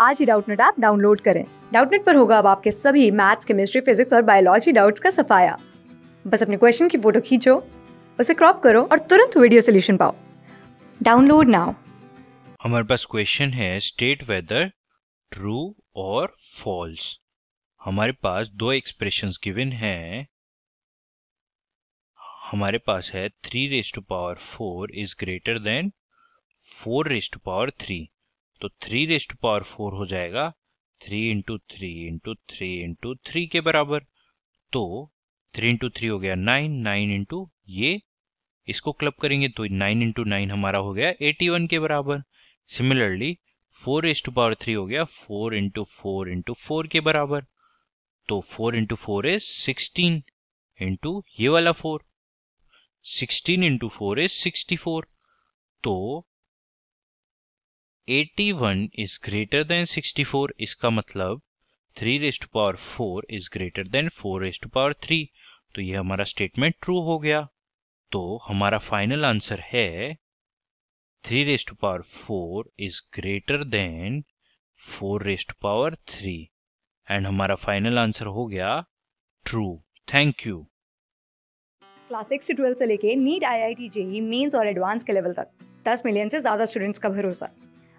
आज ही Doubtnut app download करें डाउटनेट पर होगा अब आपके सभी मैथ्स केमिस्ट्री फिजिक्स और बायोलॉजी डाउट्स का सफाया बस अपने क्वेश्चन की फोटो खींचो उसे क्रॉप करो और तुरंत वीडियो सोल्यूशन पाओ डाउनलोड नाउ हमारे पास क्वेश्चन है स्टेट वेदर ट्रू और फॉल्स हमारे पास दो एक्सप्रेशंस गिवन हैं हमारे पास है three raise to power four is greater than four raise to power three तो three raise to power four हो जाएगा three into three into three into three के बराबर तो थ्री इंटू थ्री हो गया नाइन नाइन इंटू ये इसको क्लब करेंगे तो नाइन इंटू नाइन हमारा हो गया एटी वन के बराबर similarly four raise to power three हो गया four into four into four के बराबर तो four into four is sixteen into ये वाला four sixteen into four is sixty four तो eighty one is greater than sixty four इसका मतलब three raised power four is greater than four raised power three तो ये हमारा statement true हो गया तो हमारा फाइनल आंसर है three raised power four is greater than four raised power three and हमारा फाइनल आंसर हो गया true thank you class six से ट्वेल्थ से लेके NEET I I T JEE mains और एडवांस के लेवल तक दस मिलियन से ज्यादा स्टूडेंट्स का भरोसा